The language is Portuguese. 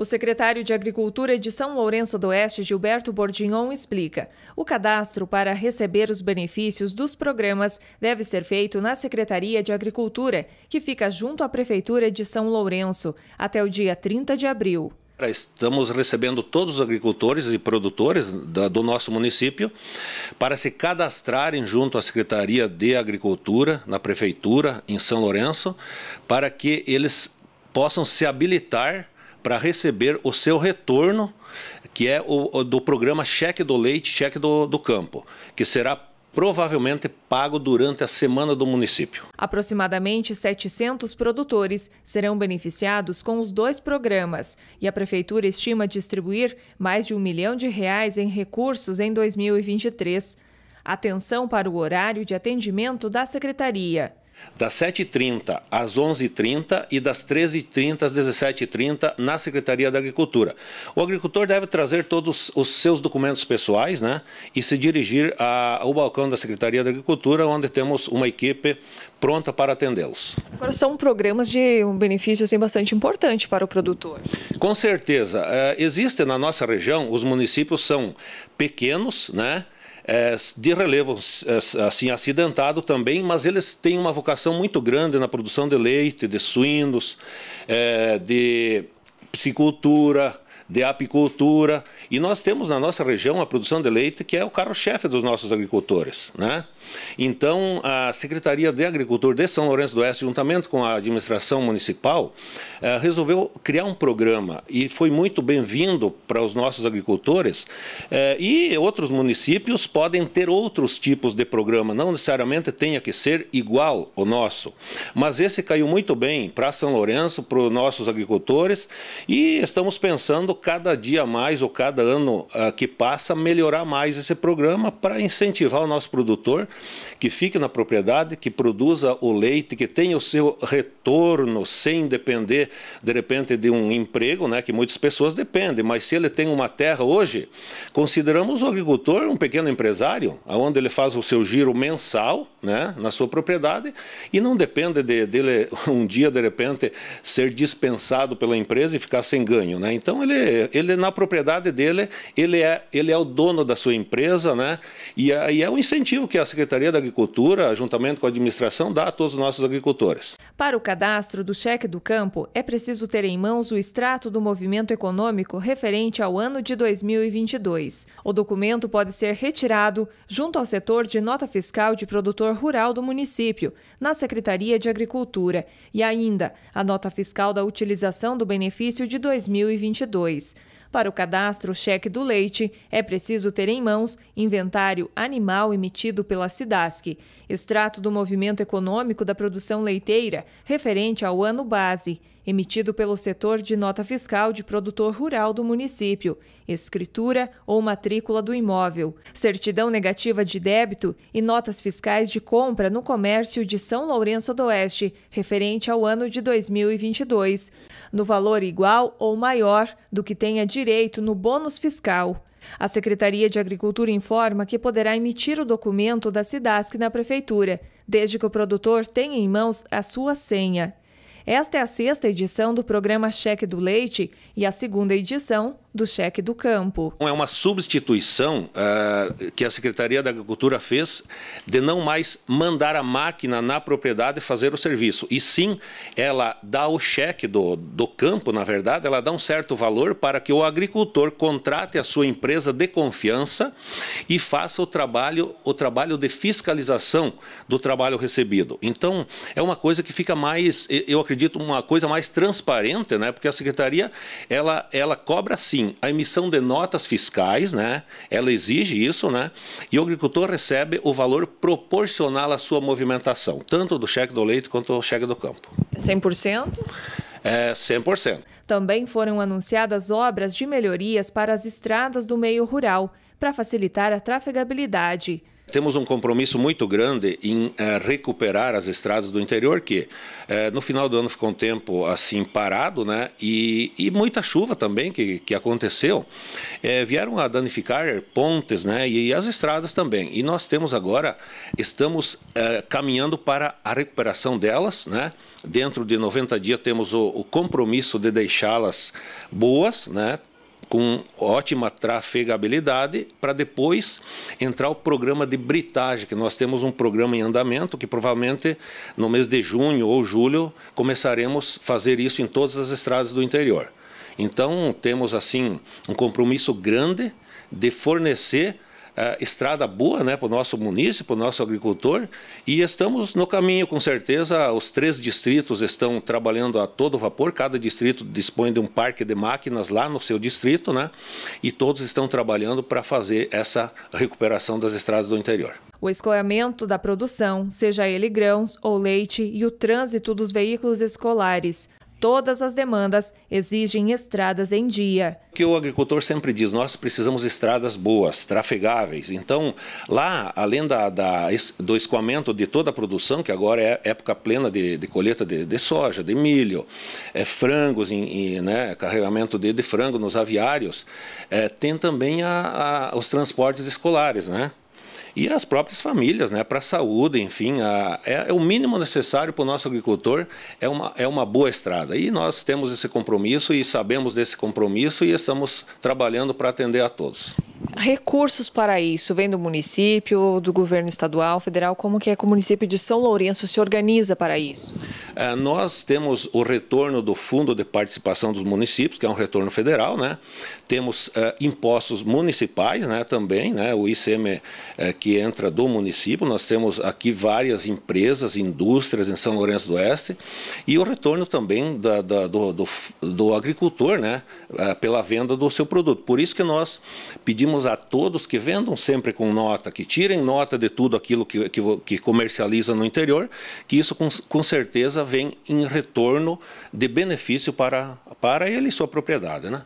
O secretário de Agricultura de São Lourenço do Oeste, Gilberto Bordignon, explica: o cadastro para receber os benefícios dos programas deve ser feito na Secretaria de Agricultura, que fica junto à Prefeitura de São Lourenço, até o dia 30 de abril. Estamos recebendo todos os agricultores e produtores do nosso município para se cadastrarem junto à Secretaria de Agricultura, na Prefeitura, em São Lourenço, para que eles possam se habilitar para receber o seu retorno, que é o, o, do programa Cheque do Leite, Cheque do, do Campo, que será provavelmente pago durante a semana do município. Aproximadamente 700 produtores serão beneficiados com os dois programas e a prefeitura estima distribuir mais de um milhão de reais em recursos em 2023. Atenção para o horário de atendimento da secretaria das 7h30 às 11h30 e das 13h30 às 17h30 na Secretaria da Agricultura. O agricultor deve trazer todos os seus documentos pessoais né, e se dirigir ao balcão da Secretaria da Agricultura, onde temos uma equipe pronta para atendê-los. Agora, são programas de um benefício assim, bastante importante para o produtor. Com certeza. Existem é, existe na nossa região, os municípios são pequenos, né? é, de relevo é, assim acidentado também, mas eles têm uma vocação muito grande na produção de leite, de suínos, é, de piscicultura, de apicultura. E nós temos na nossa região a produção de leite, que é o carro-chefe dos nossos agricultores. Né? Então, a Secretaria de Agricultura de São Lourenço do Oeste, juntamente com a administração municipal, eh, resolveu criar um programa e foi muito bem-vindo para os nossos agricultores. Eh, e outros municípios podem ter outros tipos de programa, não necessariamente tenha que ser igual o nosso. Mas esse caiu muito bem para São Lourenço, para os nossos agricultores, e estamos pensando cada dia mais ou cada ano uh, que passa melhorar mais esse programa para incentivar o nosso produtor que fique na propriedade, que produza o leite, que tenha o seu retorno sem depender de repente de um emprego, né, que muitas pessoas dependem, mas se ele tem uma terra hoje, consideramos o agricultor um pequeno empresário, onde ele faz o seu giro mensal, né, na sua propriedade e não depende de, dele um dia de repente ser dispensado pela empresa e ficar sem ganho, né? Então ele ele, na propriedade dele, ele é, ele é o dono da sua empresa, né? E, é, e é um incentivo que a Secretaria da Agricultura, juntamente com a administração, dá a todos os nossos agricultores. Para o cadastro do cheque do campo, é preciso ter em mãos o extrato do movimento econômico referente ao ano de 2022. O documento pode ser retirado junto ao setor de nota fiscal de produtor rural do município, na Secretaria de Agricultura, e ainda a nota fiscal da utilização do benefício de 2022. 2. Para o cadastro cheque do leite, é preciso ter em mãos inventário animal emitido pela SIDASC, extrato do movimento econômico da produção leiteira referente ao ano base emitido pelo setor de nota fiscal de produtor rural do município, escritura ou matrícula do imóvel, certidão negativa de débito e notas fiscais de compra no comércio de São Lourenço do Oeste, referente ao ano de 2022, no valor igual ou maior do que tenha direito no bônus fiscal. A Secretaria de Agricultura informa que poderá emitir o documento da SIDASC na Prefeitura, desde que o produtor tenha em mãos a sua senha. Esta é a sexta edição do programa Cheque do Leite e a segunda edição do Cheque do Campo. É uma substituição uh, que a Secretaria da Agricultura fez de não mais mandar a máquina na propriedade fazer o serviço, e sim ela dá o cheque do, do campo, na verdade, ela dá um certo valor para que o agricultor contrate a sua empresa de confiança e faça o trabalho, o trabalho de fiscalização do trabalho recebido. Então, é uma coisa que fica mais, eu acredito, uma coisa mais transparente, né? Porque a secretaria ela, ela cobra sim a emissão de notas fiscais, né? Ela exige isso, né? E o agricultor recebe o valor proporcional à sua movimentação, tanto do cheque do leite quanto do cheque do campo. 100%? É 100%. Também foram anunciadas obras de melhorias para as estradas do meio rural, para facilitar a trafegabilidade. Temos um compromisso muito grande em eh, recuperar as estradas do interior, que eh, no final do ano ficou um tempo assim parado, né? E, e muita chuva também que, que aconteceu. Eh, vieram a danificar pontes, né? E, e, as estradas também. E nós temos agora, estamos caminhando para a recuperação delas, né? Dentro de 90 dias temos o, o compromisso de deixá-las boas, né? com ótima trafegabilidade, para depois entrar o programa de britagem, que nós temos um programa em andamento que provavelmente no mês de junho ou julho começaremos a fazer isso em todas as estradas do interior. Então temos assim um compromisso grande de fornecer estrada boa né, para o nosso município, para o nosso agricultor, e estamos no caminho, com certeza. Os três distritos estão trabalhando a todo vapor, cada distrito dispõe de um parque de máquinas lá no seu distrito, né, e todos estão trabalhando para fazer essa recuperação das estradas do interior. O escoamento da produção, seja ele grãos ou leite, e o trânsito dos veículos escolares Todas as demandas exigem estradas em dia. O que o agricultor sempre diz, nós precisamos de estradas boas, trafegáveis. Então, lá, além da, da, do escoamento de toda a produção, que agora é época plena de, de colheita de, de, soja, de milho, é, frangos, em, em né, carregamento de, de, frango nos aviários, é, tem também a, a, os transportes escolares, né? e as próprias famílias, né, para a saúde, enfim, a, é, é, o mínimo necessário para o nosso agricultor, é uma, é uma boa estrada. E nós temos esse compromisso e sabemos desse compromisso e estamos trabalhando para atender a todos. Recursos para isso, vem do município, do governo estadual, federal, como que é que o município de São Lourenço se organiza para isso? Ah, nós temos o retorno do Fundo de Participação dos Municípios, que é um retorno federal, né? temos ah, impostos municipais né, também, né? o ICM eh, que entra do município, nós temos aqui várias empresas, indústrias em São Lourenço do Oeste, e o retorno também da, da, do, do, do agricultor né? Ah, pela venda do seu produto. Por isso que nós pedimos a todos que vendam sempre com nota, que tirem nota de tudo aquilo que, que, que comercializa no interior, que isso com, com certeza vem em retorno de benefício para, para ele e sua propriedade. Né?